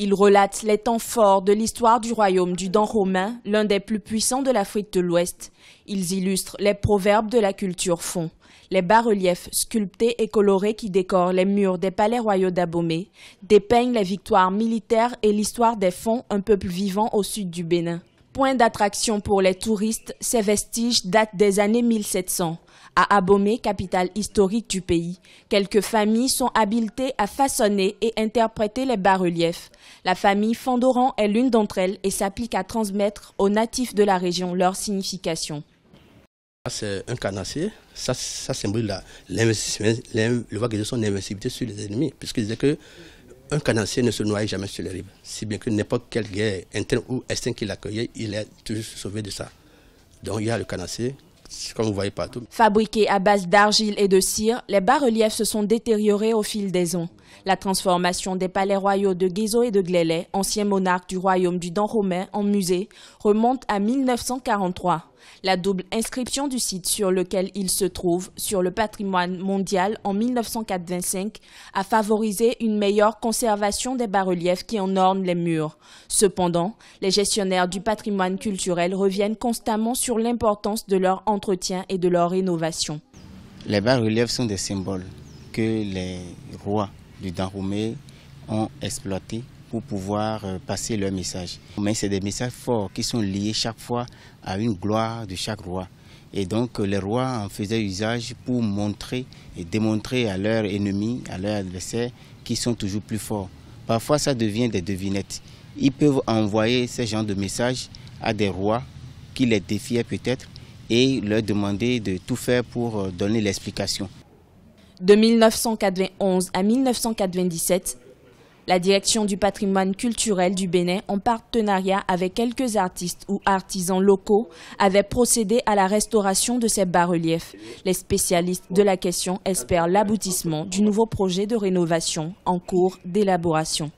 Ils relatent les temps forts de l'histoire du royaume du Dan romain, l'un des plus puissants de l'Afrique de l'Ouest. Ils illustrent les proverbes de la culture fond, les bas-reliefs sculptés et colorés qui décorent les murs des palais royaux d'Abomey, dépeignent les victoires militaires et l'histoire des fonds, un peuple vivant au sud du Bénin point d'attraction pour les touristes, ces vestiges datent des années 1700. À Abomey, capitale historique du pays, quelques familles sont habilitées à façonner et interpréter les bas-reliefs. La famille Fandoran est l'une d'entre elles et s'applique à transmettre aux natifs de la région leur signification. C'est un canassier, ça, symbolise le de son invincibilité sur les ennemis, puisqu'il disait que un canancier ne se noyait jamais sur les rives. Si bien que n'importe quelle guerre interne ou externe qu'il accueillait, il est toujours sauvé de ça. Donc il y a le canancier. Fabriqués à base d'argile et de cire, les bas-reliefs se sont détériorés au fil des ans. La transformation des palais royaux de Guizot et de Glélé, anciens monarques du royaume du Dan romain, en musée, remonte à 1943. La double inscription du site sur lequel il se trouve sur le patrimoine mondial en 1985 a favorisé une meilleure conservation des bas-reliefs qui en ornent les murs. Cependant, les gestionnaires du patrimoine culturel reviennent constamment sur l'importance de leur entretien et de leur rénovation. Les bas-reliefs sont des symboles que les rois du Danroumé ont exploités pour pouvoir euh, passer leur message. Mais c'est des messages forts qui sont liés chaque fois à une gloire de chaque roi. Et donc euh, les rois en faisaient usage pour montrer et démontrer à leurs ennemis, à leurs adversaires, qu'ils sont toujours plus forts. Parfois ça devient des devinettes. Ils peuvent envoyer ce genre de messages à des rois qui les défiaient peut-être et leur demander de tout faire pour euh, donner l'explication. De 1991 à 1997, la direction du patrimoine culturel du Bénin, en partenariat avec quelques artistes ou artisans locaux, avait procédé à la restauration de ces bas-reliefs. Les spécialistes de la question espèrent l'aboutissement du nouveau projet de rénovation en cours d'élaboration.